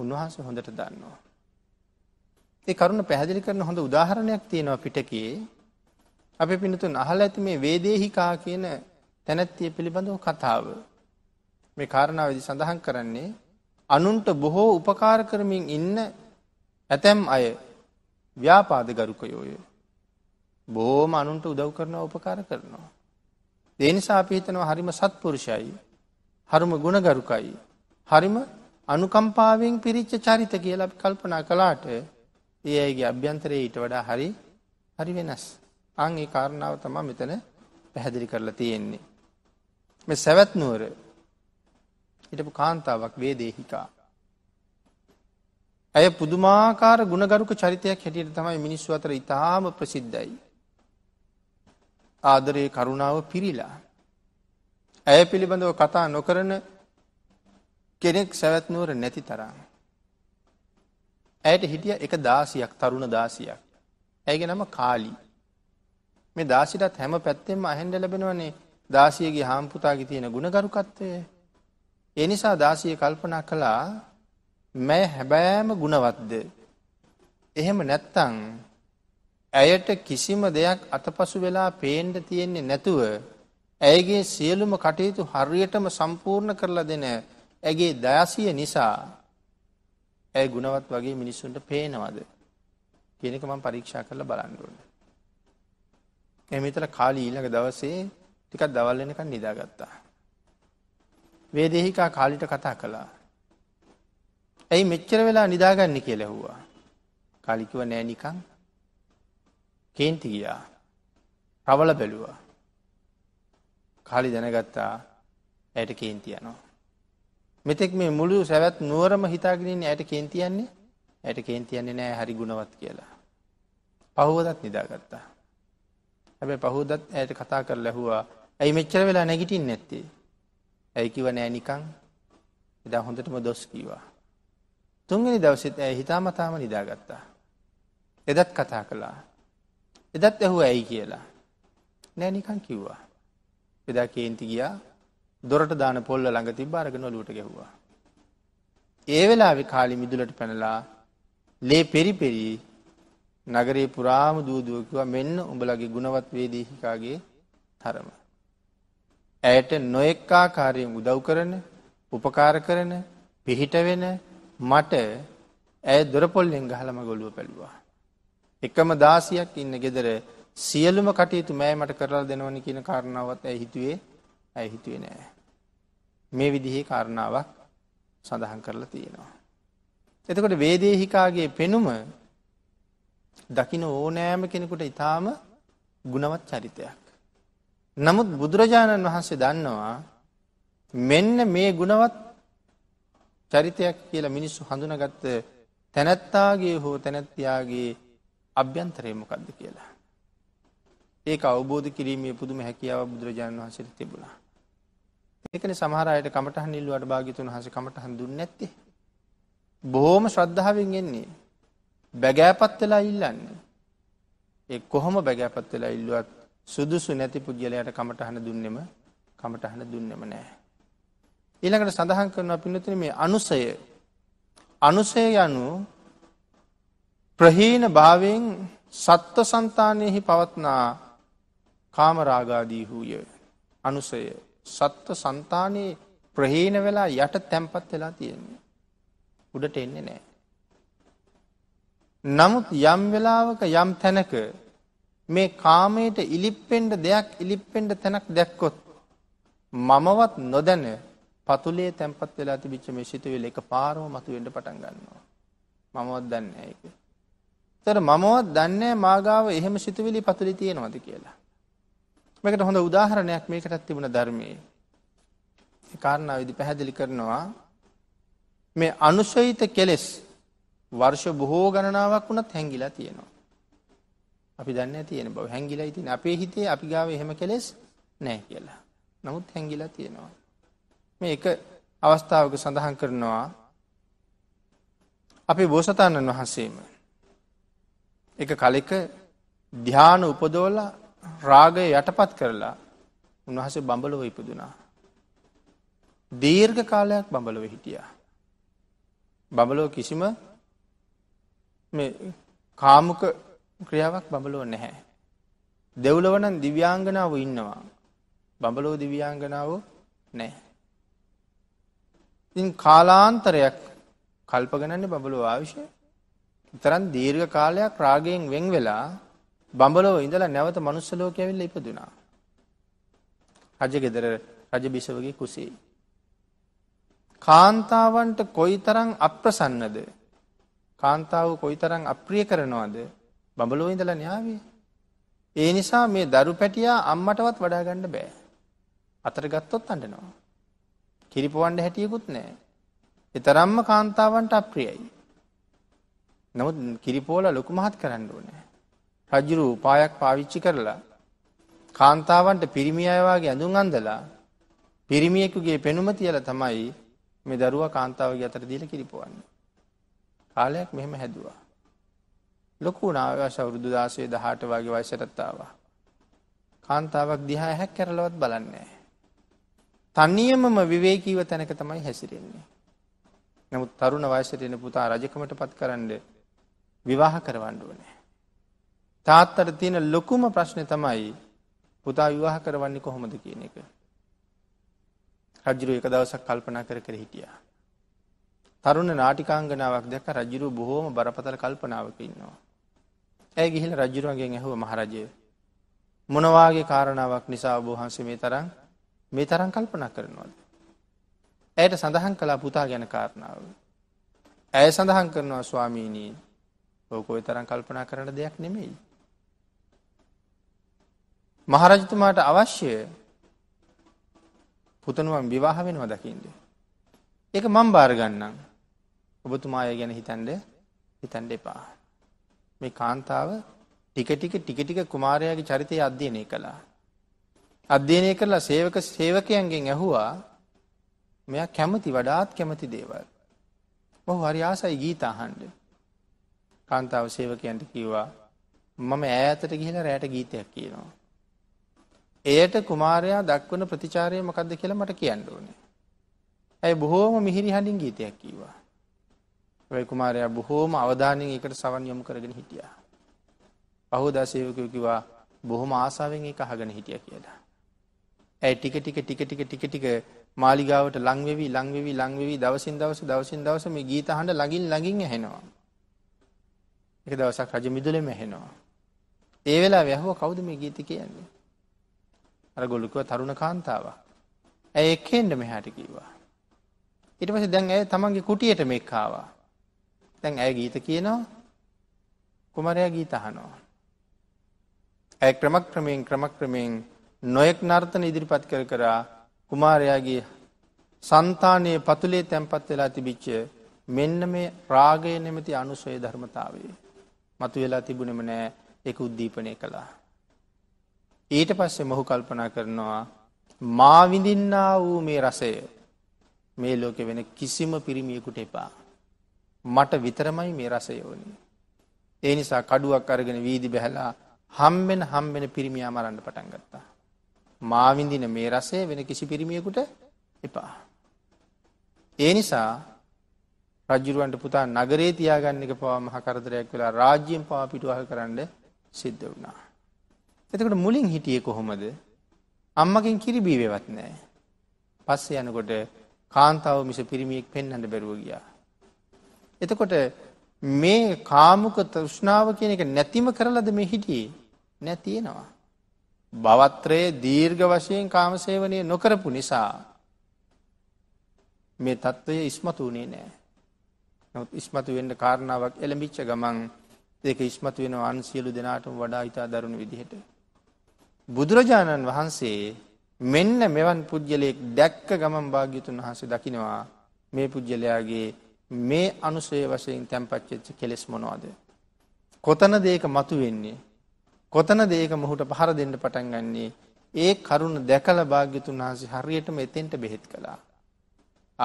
උන්වහන්සේ හොඳට දන්නවා. ඒ කරුණ පැහැදිලි කරන හොඳ උදාහරණයක් තියෙනවා පිටකයේ. අපි පිනතුන් අහලා ඇති මේ වේදේහිකා කියන තැනැත්තිය පිළිබඳව කතාව. මේ කාරණාවේදී සඳහන් කරන්නේ අනුන්ට බොහෝ උපකාර කරමින් ඉන්න ඇතැම් අය ව්‍යාපාදගරුකයෝය. බෝම අනුන්ට උදව් කරනවා උපකාර කරනවා. ඒ නිසා අපි හිතනවා හරිම සත්පුරුෂයි. හරිම ගුණගරුකයි. හරිම අනුකම්පාවෙන් පිරිච්ච චරිත කියලා අපි කල්පනා කළාට ඒ අයගේ අභ්‍යන්තරයේ ඊට වඩා හරි හරි වෙනස්. අන් ඒ කාරණාව තමයි මෙතන පැහැදිලි කරලා තියෙන්නේ. මේ සවැත් නුවර හිටපු කාන්තාවක් වේදේහිකා. ඇය පුදුමාකාර ගුණගරුක චරිතයක් හැටියට තමයි මිනිස්සු අතර ඉතාම ප්‍රසිද්ධයි. ආදරයේ කරුණාව පිරීලා. ඇය පිළිබඳව කතා නොකරන කෙනෙක් සැවැත්නුවර නැති තරම්. ඇයට හිටිය එක දාසියක් තරුණ දාසියක්. ඇගේ නම කාලී. මේ දාසිටත් හැම පැත්තෙම අහෙන්ඩ ලැබෙනවනේ දාසියගේ හාම්පුතාගේ තියෙන ගුණගරුකත්වය. එනිසා දාසිය කල්පනා කළා මැ හැබෑම ගුණවත්ද. එහෙම නැත්තං ඇයට කිසිම දෙයක් අතපසු වෙලා පේන්ඩ තියෙන්නේ නැතුව ඇයගේ සියලුම කටයුතු හරියටම සම්පූර්ණ කරලා දෙන ඇගේ දයසිය නිසා ඇය ගුණවත් වගේ මිනිස්සුන්ට පේනවද කියනක මම පරීක්ෂා කරලා බලන්නුවන්න. එමිතර කාලී ඊළඟ දවසේ ටිකක් දවල් වෙනකන් නිදාගත්තා. වේදේහිකා කාලිට කතා කළා. ඇයි මෙච්චර වෙලා නිදාගන්න කියලා ඇහුවා. කාලිකිව නෑ නිකන් කේන්ති ගියා රවල බැලුවා කාලි දැනගත්තා ඇයට කේන්තියනවා. මෙතෙක් මේ මුළු සැවත් නුවරම හිතාගෙනන්නේ ඇයට කේන්තියන්නේ ඇයට කේන්තියන්නේ නෑ හරි ගුණවත් කියලා. පහුවදත් නිදාගත්තා. හැබැ පහුදත් ඇයට කතා කර ලැහුවා ඇයි මෙච්චර වෙලා නැගිටින් නැත්තේ. ඇයිකිව නෑ නිකං එදා හොඳටම දොස් කීවා. තුන්ගනි දවසෙත් ඇය හිතාමතාම නිදාගත්තා. එදත් කතා කලා එදත් ඇහුව ඇයි කියලා. නෑනිකන් කිව්වා. එදා කේන්ති ගියා දොරට දාන පොල්ල ළඟ තිබ අරගෙන ඔලුවට ගැහුවා. ඒ වෙලාවෙ කාලි මිදුලට පැනලා ලේ පෙරිපෙරී නගරේ පුරාම දූදුවකිවා මෙන්න උඹලගේ ගුණවත් වේදේශිකාගේ තරම. ඇයට නොයෙක්කා කාරයෙන් උදව් කරන උපකාර කරන පිහිට වෙන මට ඇය දොරපොල්ලෙන් ගහලම ගොලුව පැළුවා. එකම දාසියක් ඉන්න ගෙදර සියලුම කටයුතු මෑ මට කරලා දෙනවනි කියන කාරණාවත් ඇයි හිතුවේ ඇයි හිතුවේ නෑ. මේ විදිහේ කාරණාවක් සඳහන් කරලා තියෙනවා. එතකොට වේදේහිකාගේ පෙනුම දකින ඕනෑම කෙනෙකුට ඊටාම ගුණවත් චරිතයක්. නමුත් බුදුරජාණන් වහන්සේ දන්නවා මෙන්න මේ ගුණවත් චරිතයක් කියලා මිනිස්සු හඳුනගත්ත තැනැත්තාගේ හෝ තැනැත්තියාගේ අභ්‍යන්තරය මොකක්ද කියලා. ඒක අවබෝධ කිරීමේ පුදුම හැකියාව බුදුරජාණන් වහන්සට තිබුණා. ඒකන සමහරයට කමටහ නිල්ලුවට භාගිතුන් හස කමටහන් දුන්න නැත්තේ. බොහෝම ශ්‍රද්ධාවෙන් එන්නේ. බැගෑපත් වෙලා ඉල්ලන්නේ. ඒ කොහොම බැගෑපත් වෙලා ඉල්ලුවත් සුදුසු නැති පුද්ගලයට කමටහන දුන්නෙම කමටහන දුන්නෙම නෑ. ඊළඟට සඳහන් කරනවා පිනතින මේ අනුසය අනුසය යනු ප්‍රහීන භාවයෙන් සත්ව සන්තානයෙහි පවත්නා කාමරාගාදීහූය අනුසය සත්ව සන්තානයේ ප්‍රහීන වෙලා යට තැම්පත් වෙලා තියෙන්නේ. උඩට එන්නේ නෑ. නමුත් යම් වෙලාවක යම් තැනක මේ කාමයට ඉලිප්පෙන්ඩ දෙයක් ඉලිප්පෙන්ඩ තැනක් දැක්කොත් මමවත් නොදැන පතුලේ තැන්පත් වෙලා තිබිච්ච මේ සිතුවිල්ල එක පාරම මතුවෙන්න පටන් ගන්නවා. මමවත් දන්නේ නැහැ ඒක. තර මමවත් දන්නේ මාගාව එහෙම සිතුවිලි පතුලි තියෙනවද කියලා. මේකට හොඳ උදාහරණයක් මේකටත් තිබුණ ධර්මයේ. කාරණාව විදි පැහැදිලි කරනවා මේ අනුශයිත කෙලෙස් වර්ෂ බොහෝ ගණනාවක් වුණත් හැංගිලා තියෙනවා. අපි දන්න තියෙන බව හැංගිලා ඉතින් අපේ හිතේ අපි ගාව එහෙම කෙලෙස් නෑ කියලා. නමුත් හැංගිලා තියෙනවා. මේ එක අවස්ථාවක සඳහන් කරනවා අපේ බෝසතාණන් වහන්සේම එක කලෙක දිහාන උපදෝල රාගය යටපත් කරලා උන්වහස බඹලොව ඉපදුනා. දීර්ඝ කාලයක් බඹලොව හිටියා. බඹලෝ කිසිම කාමුක ක්‍රියාවක් බඹලෝ නැහැ. දෙව්ලවනන් දිව්‍යාංගනාව ඉන්නවා. බඹලෝ දිව්‍යාංගනාව නෑ. ඉන් කාලාන්තරයක් කල්පගණන්න බඹලෝ ආවිශය තරම් දීර්ඝ කාලයක් රාගයෙන් වෙන් වෙලා බඹලෝ ඉඳලා නැවත මනුස්ස ලෝකෙ ඇවිල්ලා ඉපදුනා. රජගෙදර රජ බිසවගේ කුසේ. කාන්තාවන්ට කොයිතරම් අප්‍රසන්නද? කාන්තාව කොයිතරම් අප්‍රිය කරනවද? බඹලෝ ඉඳලා න්යාවේ. ඒ නිසා මේ දරු පැටියා අම්මටවත් වඩා ගන්න බෑ. අතර ගත්තොත් අඬනවා. කිරිපොවන්න හැටියකුත් නැහැ. ඒ තරම්ම කාන්තාවන්ට අප්‍රියයි. නමුත් කිරිපෝල ලොකු මහත් කරන්න ඕනේ. රජුරු උපායක් පාවිච්චි කරලා කාන්තාවන්ට පිරිමි අයවාගේ ඇඳුම් අඳලා පිරිමියෙකුගේ පෙනුම තියලා තමයි මේ දරුවා කාන්තාවගේ අතට දීලා කිරිපොවන්නේ. කාලයක් මෙහෙම හැදුවා. ලොකු නාවකාශ අවුරුදු 16 18 වගේ වයසටත් ආවා. කාන්තාවක් දිහා හැක් කරලවත් බලන්නේ තනියමම විවේකීව තැනක තමයි හැසිරෙන්නේ. නමුත් තරුණ වයසට එන පුතා රජකමටපත් කරන්නේ විවාහ කරවන්න ඕනේ. තාත්තට තියෙන ලොකුම ප්‍රශ්නය තමයි පුතා විවාහ කරවන්නේ කොහොමද කියන එක. රජුරු එක දවසක් කල්පනා කර කර හිටියා. තරුණ නාටිකාංගනාවක් දැක්ක රජුරු බොහෝම බරපතල කල්පනාවක ඉන්නවා. ඇය ගිහිල්ලා රජුරුවන්ගෙන් ඇහුව මහරජය මොනවාගේ කාරණාවක් නිසා ඔබ වහන්සේ මේ තරම් මේ තරම් කල්පනා කරනවද? ඇයට සඳහන් කළා පුතා ගැන කාරණාව. ඇය සඳහන් කරනවා ස්වාමීනී ඕක ওই තරම් කල්පනා කරන්න දෙයක් නෙමෙයි. මහරජතුමාට අවශ්‍ය පුතණුවන් විවාහ වෙනවා දකින්ද. ඒක මම බාර ගන්නම්. ඔබතුමා අය ගැන හිතන්න හිතන්න එපා. මේ කාන්තාව ටික ටික ටික ටික කුමාරයාගේ චරිතය අධ්‍යයනය කළා. අධ්‍යයනය කරලා සේවක සේවකයන්ගෙන් ඇහුවා මෙයා කැමති වඩාත් කැමති දේවල්. මොහු හරි ආසයි ගීත අහන්න. කාන්තාව සේවකයන්ට කිව්වා මම ඈතට ගිහිල රෑට ගීතයක් කියනවා. එයට කුමාරයා දක්වන ප්‍රතිචාරය මකක්ද කියලා මට කියන්න ඕනේ. ඇයි බොහෝම මිහිරි හඬින් ගීතයක් කීවා. වැයි කුමාරයා බොහෝම අවධානයෙන් එකට සවන් යොමු කරගෙන හිටියා. පහෝදා සේවකයෝ කිව්වා බොහොම ආසාවෙන් ඒක අහගෙන හිටිය කියලා. ඇයි ටික ටික ටික ටික ටික ටික මාලිගාවට ලං වෙවි ලං වෙවි ලං වෙවි දවසින් දවස දවසින් දවස මේ ගීත හඬ ළඟින් ළඟින් ඇහෙනවා. එක දවසක් රජ මිදුලෙම ඇහෙනවා. ඒ වෙලාවේ ඇහුවා කවුද මේ ගීත කියන්නේ? අර ගොළුකව තරුණ කාන්තාවක්. ඇය එක්කෙන්න මෙහාට කිව්වා. ඊට පස්සේ දැන් ඇය තමන්ගේ කුටියට මේක ආවා. දැන් ඇය ගීත කියනවා. කුමරයා ගීත අහනවා. ඇය ක්‍රමක්‍රමයෙන් ක්‍රමක්‍රමයෙන් නොයෙක් නර්තන ඉදිරිපත් කර කර කුමාරයාගේ సంతානයේ පතුලේ තැම්පත් වෙලා තිබිච්ච මෙන්න මේ රාගය නැමැති අනුසය ධර්මතාවයේ මතු වෙලා තිබුණෙම නෑ එක උද්දීපනය කළා. ඊට පස්සේ මොහු කල්පනා කරනවා මාවිඳින්නා වූ මේ රසය මේ ලෝක වෙන කිසිම පිරිමියෙකුට එපා. මට විතරමයි මේ රසය ඕනේ. ඒ නිසා කඩුවක් අරගෙන වීදි බැහැලා හම්බෙන හම්බෙන පිරිමියා මරන්න පටන් ගත්තා. මාවිඳින මේ රසය වෙන කිසි පිරිමියෙකුට එපා. ඒ නිසා රජුරවන්ට පුතා නගරේ තියාගන්න එක පවා මහ කරදරයක් වෙලා රාජ්‍යයෙන් පවා පිටුවහල් කරන්න සිද්ධ වුණා. එතකොට මුලින් හිටියේ කොහොමද? අම්මගෙන් කිරිබී වේවත් නැහැ. පස්සේ යනකොට කාන්තාව මිස පිරිමියෙක් පෙන්වන්න බැරුව ගියා. එතකොට මේ කාමුක තෘෂ්ණාව කියන එක නැතිම කරලද මේ හිටියේ? නැතිනවා. භවත්‍රයේ දීර්ඝ වශයෙන් කාමසේවනය නොකරපු නිසා මේ தত্ত্বය ඉස්මතු වෙන්නේ නැහැ. නමුත් ඉස්මතු වෙන්න කාරණාවක් එළඹිච්ච ගමන් ඒක ඉස්මතු වෙන අන්සියලු දෙනාටම වඩා ඉතා දරුණු විදිහට. බුදුරජාණන් වහන්සේ මෙන්න මෙවන් පුද්ගලයෙක් දැක්ක ගමන් භාග්‍යතුන් වහන්සේ දකිනවා මේ පුද්ගලයාගේ මේ අනුසය වශයෙන් තැන්පච්චච්ච කෙලෙස් මොනවාද. කොතන දේක මතු වෙන්නේ. කොතන දේක මොහුට පහර දෙන්න පටන් ගන්නේ ඒ කරුණ දැකල භාග්‍යතුන් වහන්සේ හරියටම එතෙන්ට බෙහෙත් කළා.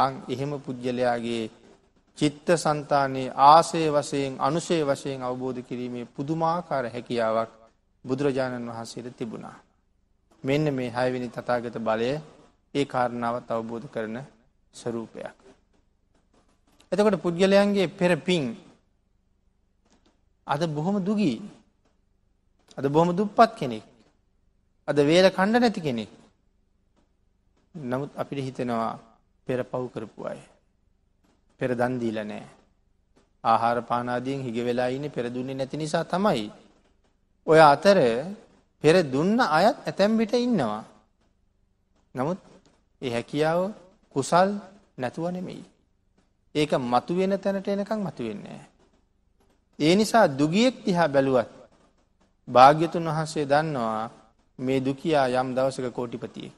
අං එහෙම පුද්ගලයාගේ චිත්ත සන්තානයේ ආසේ වසයෙන් අනුසේ වශයෙන් අවබෝධ කිරීමේ පුදුමාකාර හැකියාවක් බුදුරජාණන් වහන්සේට තිබුණා. මෙන්න මේ හයවිනි තතාගත බලය ඒ කාරණාවත් අවබෝධ කරන ස්වරූපයක්. එතකොට පුද්ගලයන්ගේ පෙරපින් අද බොහොම දුගී අද බොහොම දුප්පත් කෙනෙක් අද වේල කණ්ඩ නැති කෙනෙක් නමුත් අපිට හිතෙනවා පෙර පව් කරපු අය. පෙර දන් දීලා නැහැ. ආහාර පාන ආදියෙන් හිග වෙලා ඉන්නේ පෙර දුන්නේ නැති නිසා තමයි. ඔය අතර පෙර දුන්න අයත් ඇතැම් විට ඉන්නවා. නමුත් ඒ හැකියාව කුසල් නැතුව නෙමෙයි. ඒක මතුවෙන තැනට එනකම් මතුවෙන්නේ ඒ නිසා දුගියෙක් දිහා බැලුවත් භාග්‍යතුන් වහන්සේ දන්නවා මේ දුකියා යම් දවසක කෝටිපතියෙක්.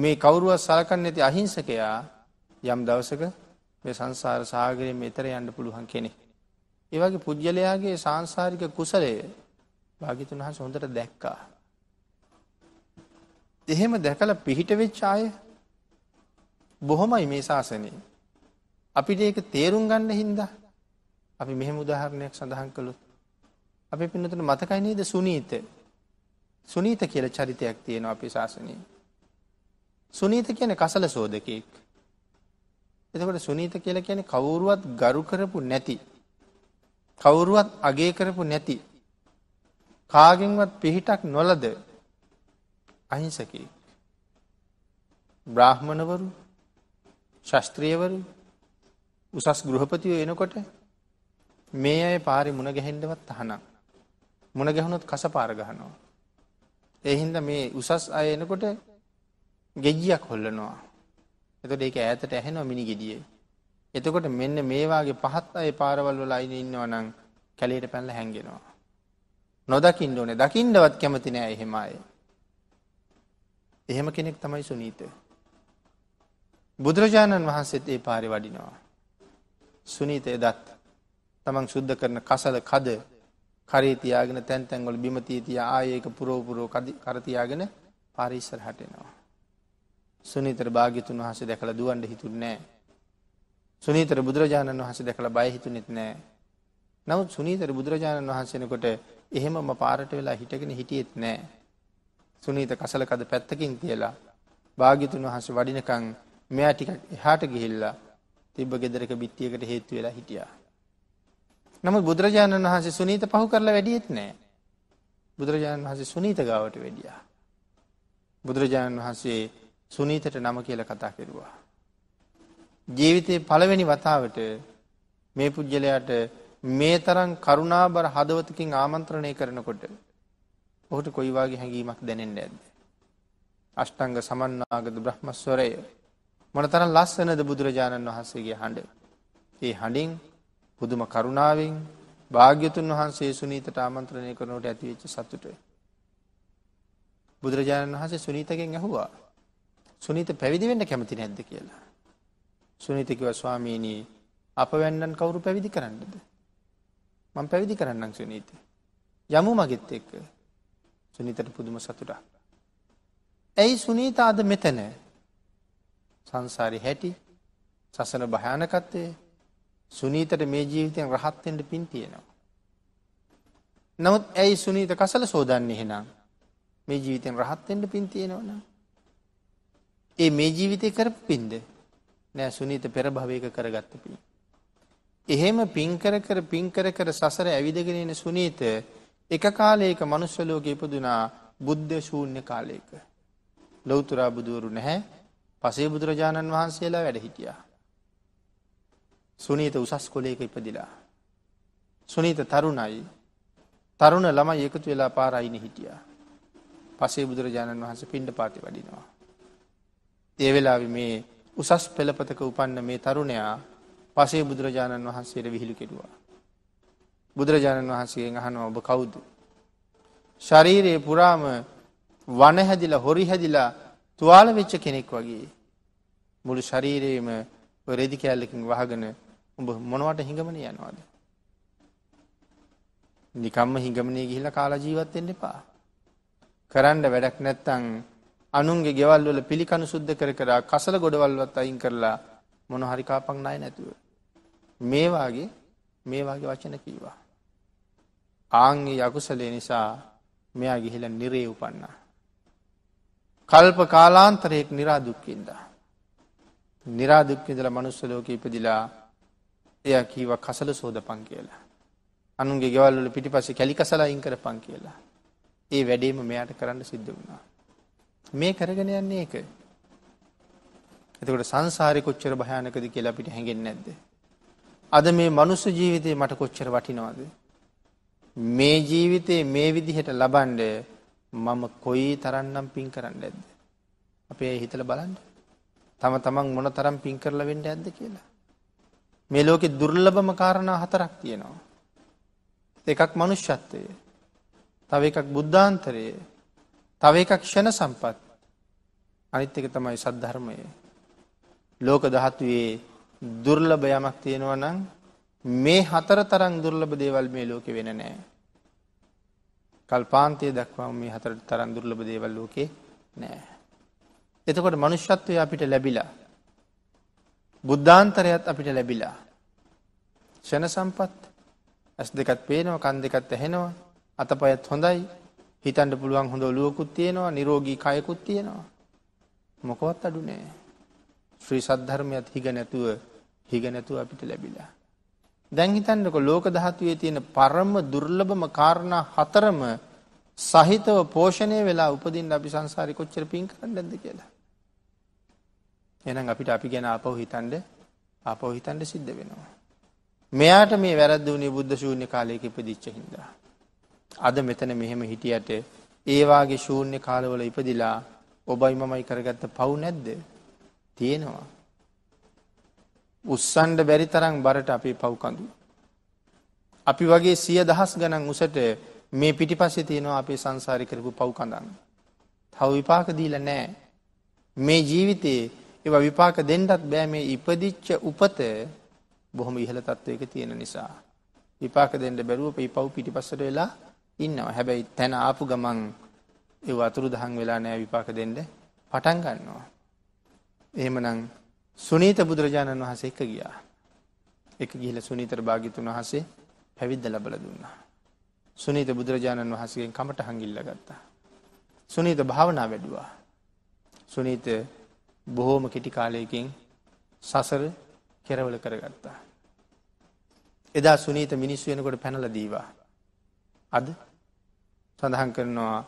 මේ කවුරුවත් සලකන්නේ නැති අහිංසකයා යම් දවසක මේ සංසාර සාගරයෙන් මෙතර යන්න පුළුවන් කෙනෙ. ඒවගේ පුද්ගලයාගේ සංසාරික කුසලය භාගිතුන් වහස හොඳට දැක්කා. එහෙම දැකල පිහිට වෙච්චාය බොහොමයි මේ ශාසනය. අපිට ඒක තේරුම් ගන්න හින්දා අපි මෙහෙම උදාහරණයක් සඳහන් කළොත්. අපි පිනතුන මතකයි නේද සුනීත සුනීත කියල චරිතයක් තියෙනවා අපි ශාසනය. සුනීත කියන කසල සෝදකයෙක්. එතකොට සුනීත කියලා කියන්නේ කවුරුවත් ගරු කරපු නැති. කවුරුවත් අගේ කරපු නැති. කාගෙන්වත් පිහිටක් නොලද අහිංසකී. බ්‍රාහ්මණවරු, ශාස්ත්‍රීයවරු, උසස් ගෘහපතියෝ එනකොට මේ අය පාරේ මුණ ගැහෙන්නවත් තහනම්. මුණ ගැහුනොත් කසපාර ගහනවා. ඒ හින්දා මේ උසස් අය එනකොට ගෙජ්ජියක් හොල්ලනවා. එතකොට ඒක ඈතට ඇහෙනවා මිනිගෙඩියේ. එතකොට මෙන්න මේ වාගේ පහත් අය පාරවල් වල අයින ඉන්නවා නම් කැලේට පැනලා හැංගෙනවා. නොදකින්න ඕනේ. දකින්නවත් කැමති නෑ එහෙම අය. එහෙම කෙනෙක් තමයි සුනීත. බුදුරජාණන් වහන්සේත් ඒ පාරේ වඩිනවා. සුනීත එදත් තමන් සුද්ධ කරන කසල කද කරේ තියාගෙන තැන් තැන් වල බිම තිය තියා ආයෙක පුරෝ පුරෝ කර තියාගෙන පාරිසර හටෙනවා. සුනීතර භාගිතුන් වහස දැකළ දුවන්ඩ හිතුන් නෑ. සුනීතර බුදුරජාණන් වහස දැකළ බයහිතුනෙත් නෑ. නමුත් සුනීතර බුදුරජාණන් වහන්සෙනකොට එහෙමම පාරට වෙලා හිටගෙන හිටියෙත් නෑ. සුනීත කසලකද පැත්තකින් තියලා භාගිතුන් වහස වඩිනකං මෙයා ටික එහාට ගිහිල්ලා තිබ්බ ගෙදරක බිත්තියකට හේතු වෙලා හිටියා. නමුත් බුදුරජාණන් වහන්සේ සුනීත පහු කරලා වැඩියෙත් නෑ. බුදුරජාණන් වහන්සේ සුනීත ගාවට වැඩියා. බුදුරජාණන් වහන්සේ සුනීතට නම කියල කතා කෙරුවා. ජීවිතයේ පළවෙනි වතාවට මේ පුද්ගලයාට මේ තරම් කරුණාබර හදවතකින් ආමන්ත්‍රණය කරනකොට ඔහුට කොයිවාගේ හැඟීමක් දැනෙන්ට ඇද. අෂ්ටංග සමන්නාගද බ්‍රහ්මස්වරය මොනතරම් ලස්සනද බුදුරජාණන් වහන්සේගේ හඬ. ඒ හඬින් පුදුම කරුණාවෙන් භාග්‍යතුන් වහන්සේ සුනීතට ආමන්ත්‍රණය කරනට ඇතිවෙච්ච සතුට. බුදුරජාණන් වහන්සේ සුනීතකෙන් ඇහුවා සුනීත පැවිදි වෙන්න කැමති නැද්ද කියලා. සුනීතකිව ස්වාමීනී අප වැන්නන් කවුරු පැවිදි කරන්නද. මං පැවිදි කරන්නම් සුනීත. යමු මගෙත් එක්ක සුනීතට පුදුම සතුටා. ඇයි සුනීත අද මෙතන සංසාරි හැටි සසන භයානකත්වය සුනීතට මේ ජීවිතයෙන් රහත්තෙන්ට පින් තියෙනවා. නමුත් ඇයි සුනීත කසල සෝදන්නේ හෙනම් මේ ජීවිතෙන් රහත්තෙන්ට පින් තියෙනවනම් ඒ මේ ජීවිතය කරපු පින්ද නෑ සුනීත පෙර භවයක කරගත්ත පින්. එහෙම පින් කර කර පින් කර කර සසර ඇවිදගෙන එන සුනීත එක කාලයක මනුස්ස ලෝකෙ ඉපදුනා බුද්ධ ශූන්‍ය කාලයක. ලෞතර බුදුවරු නැහැ. පසේ බුදුරජාණන් වහන්සේලා වැඩ හිටියා. සුනීත උසස් කොලේක ඉපදිලා. සුනීත තරුණයි. තරුණ ළමයි එකතු වෙලා පාරයින හිටියා. පසේ බුදුරජාණන් වහන්සේ පිණ්ඩ පාති වඩිනවා. ඒවෙලාවි මේ උසස් පෙළපතක උපන්න මේ තරුණයා පසේ බුදුරජාණන් වහන්සේට විහිළි කෙරුවා. බුදුරජාණන් වහන්සේගෙන් අහනවා ඔබ කවුද? ශරීරයේ පුරාම වන හැදිලා හොරි හැදිලා තුවාල වෙච්ච කෙනෙක් වගේ මුළු ශරීරයේම රෙදි කෑල්ලකින් වහගෙන උඹ මොනවට හිඟමනේ යනවද? නිකම්ම හිඟමනේ ගිහිල්ලා කාලා ජීවත් වෙන්න එපා. කරන්න වැඩක් නැත්තම් අනුන්ගේ ගෙවල් වල පිළිකණු සුද්ධ කර කර කසල ගොඩවල්වත් අයින් කරලා මොන හරි කාපක් ණය නැතුව මේ වාගේ මේ වාගේ වචන කීවා ආන්ගේ යකුසලේ නිසා මෙයා ගිහිලා නිරේ උපන්නා කල්ප කාලාන්තරයක નિરાදුක්ඛින්දා નિરાදුක්ඛින්දලා manuss ලෝකෙ ඉපදිලා එයා කීවා කසල සෝදපන් කියලා අනුන්ගේ ගෙවල් වල පිටිපස්සේ කැලිකසලා අයින් කරපන් කියලා ඒ වැඩේම මෙයාට කරන්න සිද්ධ වුණා මේ කරගෙන යන්නේ ඒක. එතකොට සංසාරේ කොච්චර භයානකද කියලා අපිට හැඟෙන්නේ නැද්ද? අද මේ මනුස්ස ජීවිතේ මට කොච්චර වටිනවද? මේ ජීවිතේ මේ විදිහට ලබන්න මම කොයි තරන්නම් පින් කරන්න ඇද්ද. අපේ හිතල බලන්න. තම තමන් මොන තරම් පින් කරලා වෙන්න ඇද්ද කියලා. මේ ලෝකෙ දුර්ලභම කාරණා හතරක් තියෙනවා. එකක් මනුෂ්‍යත්වය. තව එකක් බුද්ධාන්තරයේ තව එකක් ෂණ සම්පත් අනිත් එක තමයි සද්ධර්මය. ලෝක දහතුවේ දුර්ලභ යමක් තියෙනවා නම් මේ හතර තරම් දුර්ලභ දේවල් මේ ලෝකේ වෙන නෑ. කල්පාන්තයේ දක්වාම මේ හතර තරම් දුර්ලභ දේවල් ලෝකේ නෑ. එතකොට මනුෂ්‍යත්වය අපිට ලැබිලා බුද්ධාන්තරයත් අපිට ලැබිලා ෂණ සම්පත් ඇස් දෙකත් පේනවා කන් දෙකත් ඇහෙනවා අතපයත් හොඳයි හිතන්ට පුළුවන් හොඳ ඔලුවකුත් තියෙනවා නිරෝගී කයකුත් තියෙනවා. මොකවත් අඩු නෑ. ශ්‍රී සද්ධර්මයත් හිග නැතුව හිග නැතුව අපිට ලැබිලා. දැන් හිතන්නකො ලෝක ධාතුවේ තියෙන පරම දුර්ලභම කාරණා හතරම සහිතව පෝෂණය වෙලා උපදින්න අපි සංසාරි කොච්චර පින් කරන්න ඇද කියලා. එනම් අපිට අපි ගැන අපව හිතන්ඩ අපව හිතන්ඩ සිද්ධ වෙනවා. මෙයාට මේ වැරද වනේ බුද්ධ ශූන්‍ය කාලයක ඉපදිච්ච හිදා. අද මෙතන මෙහෙම හිටියට ඒවාගේ ශූන්‍ය කාලවල ඉපදිලා ඔබයි මමයි කරගත්ත පවු නැද්ද තියෙනවා. උස්සන්ඩ බැරි තරම් බරට අපේ පව්කඳු. අපි වගේ සිය දහස් ගණන් උසට මේ පිටිපස්සේ තියෙනවා අපේ සංසාරි කරපු පව්කඳන්න. තව විපාක දීල නෑ. මේ ජීවිතයේ ඒව විපාක දෙන්නටත් බෑ මේ ඉපදිච්ච උපත බොහොම ඉහළ තත්ත්වයක තියෙන නිසා. විපාක දෙන්න බැරුව පි පව් පිටිපස්සට වෙලා ඉන්නවා. හැබැයි තැන ආපු ගමන් ඒ වතුරු දහන් වෙලා නෑ විපාක දෙන්න පටන් ගන්නවා. එහෙමනම් සුනීත බුදුරජාණන් වහන්සේ එක ගියා. එක ගිහිල්ලා සුනීතර භාග්‍යතුන් වහන්සේ පැවිද්ද ලැබලා දුන්නා. සුනීත බුදුරජාණන් වහන්සේගෙන් කමටහන් ඉල්ලගත්තා. සුනීත භාවනා වැඩුවා. සුනීත බොහෝම කෙටි කාලයකින් සසර කෙරවල කරගත්තා. එදා සුනීත මිනිස්සු වෙනකොට පැනල දීවා. අද සඳහන් කරනවා.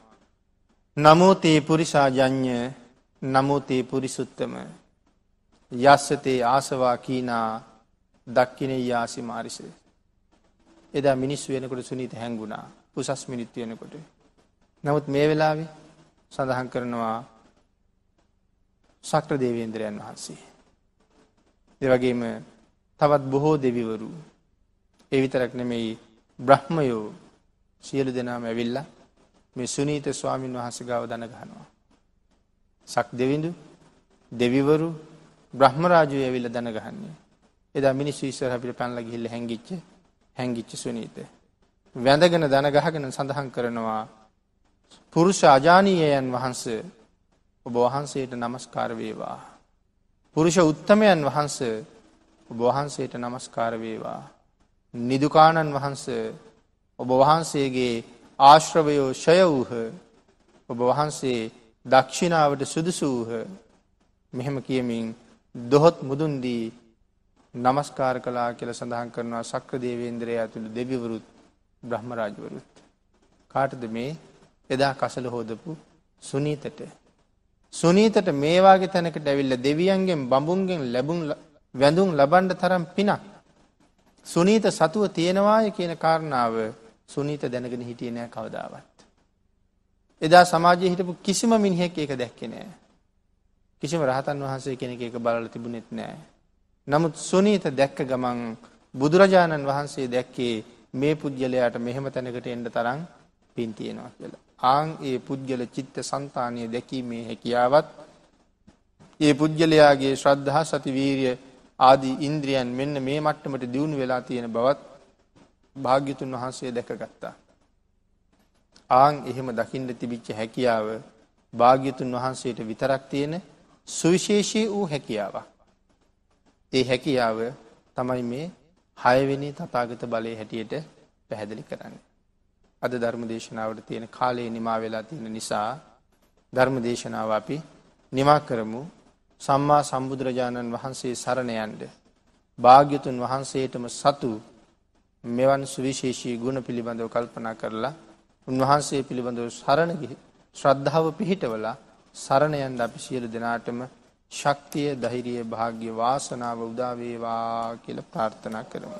නමුතේ පුරිසාජඥ නමුතේ පුරිසුත්තම යස්සතේ ආසවා කීනා දක්කිනේ යාසි මාරිස. එදා මිනිස් වෙනකොට සුනීත හැංගුණා පුසස් මිනිත් වෙනකොට. නමුත් මේ වෙලාවේ සඳහන් කරනවා සක්‍ර දේවේන්ද්‍රයන් වහන්සේ. දෙවගේම තවත් බොහෝ දෙවිවරු එවිතරක් නෙමෙයි බ්‍රහ්මයෝ සියලු දෙනාම ඇවිල්ලා මේ සුනීත ස්වාමීන් වහන්සේ ගාව දන ගහනවා. සක් දෙවිඳු දෙවිවරු බ්‍රහ්මරාජය ඇවිල්ල දන ගහන්නේ. එදා මිනිස්සු ඉස්සර අපිට පැනලා ගිහිල්ලා හැංගිච්ච හැංගිච්ච සුනීත. වැඳගෙන දන ගහගෙන සඳහන් කරනවා පුරුෂ අජානීයයන් වහන්ස ඔබ වහන්සේට නමස්කාර වේවා. පුරුෂ උත්තමයන් වහන්ස ඔබ වහන්සේට නමස්කාර වේවා. නිදුකාණන් වහන්ස ඔබ වහන්සේගේ ආශ්‍රවයෝ ෂය වූහ ඔබ වහන්සේ දක්ෂිනාවට සුදුසු වූහ මෙහෙම කියමින් දොහොත් මුදුන්දී নমස්කාර කළා කියලා සඳහන් කරනවා සක්‍රදේවේන්ද්‍රය ඇතුළු දෙවිවරුත් බ්‍රහ්මරාජවරුත් කාටද මේ එදා කසල හොදපු සුනීතට සුනීතට මේ වාගේ තැනකට ඇවිල්ලා දෙවියන්ගෙන් බඹුන්ගෙන් ලැබුම් වැඳුම් ලබන්න තරම් පිනක් සුනීත සතුව තියනවාය කියන කාරණාව සුනීත දැනගෙන හිටියේ නෑ කවදාවත්. එදා සමාජයේ හිටපු කිසිම මිනිහෙක් ඒක දැක්කේ නෑ. කිසිම රහතන් වහන්සේ කෙනෙක් ඒක බලලා තිබුණෙත් නෑ. නමුත් සුනීත දැක්ක ගමන් බුදුරජාණන් වහන්සේ දැක්කේ මේ පුද්ගලයාට මෙහෙම තැනකට එන්න තරම් පින් තියෙනවා කියලා. ආන් ඒ පුද්ගල චිත්ත સંතානිය දැකීමේ හැකියාවත් ඒ පුද්ගලයාගේ ශ්‍රද්ධා සති වීරිය ආදී ඉන්ද්‍රියන් මෙන්න මේ මට්ටමට දියුණු වෙලා තියෙන බවත් භාග්‍යතුන් වහන්සේ දැකගත්තා. ආන් එහෙම දකින්න තිබිච්ච හැකියාව භාග්‍යතුන් වහන්සේට විතරක් තියෙන සුවිශේෂී වූ හැකියාවක්. ඒ හැකියාව තමයි මේ හයවෙනි තථාගත බලයේ හැටියට පැහැදිලි කරන්නේ. අද ධර්ම දේශනාවට තියෙන කාලය නිමා වෙලා තියෙන නිසා ධර්ම දේශනාව අපි නිමා කරමු. සම්මා සම්බුදුරජාණන් වහන්සේ සරණ යන්න. භාග්‍යතුන් වහන්සේටම සතු මෙවන් සුවිශේෂී ගුණ පිළිබඳව කල්පනා කරලා උන්වහන්සේ පිළිබඳව සරණ ගිහි ශ්‍රද්ධාව පිහිටවලා සරණ යන්න අපි සියලු දෙනාටම ශක්තිය, ධෛර්යය, වාග්ය, වාසනාව උදා වේවා කියලා ප්‍රාර්ථනා කරමු.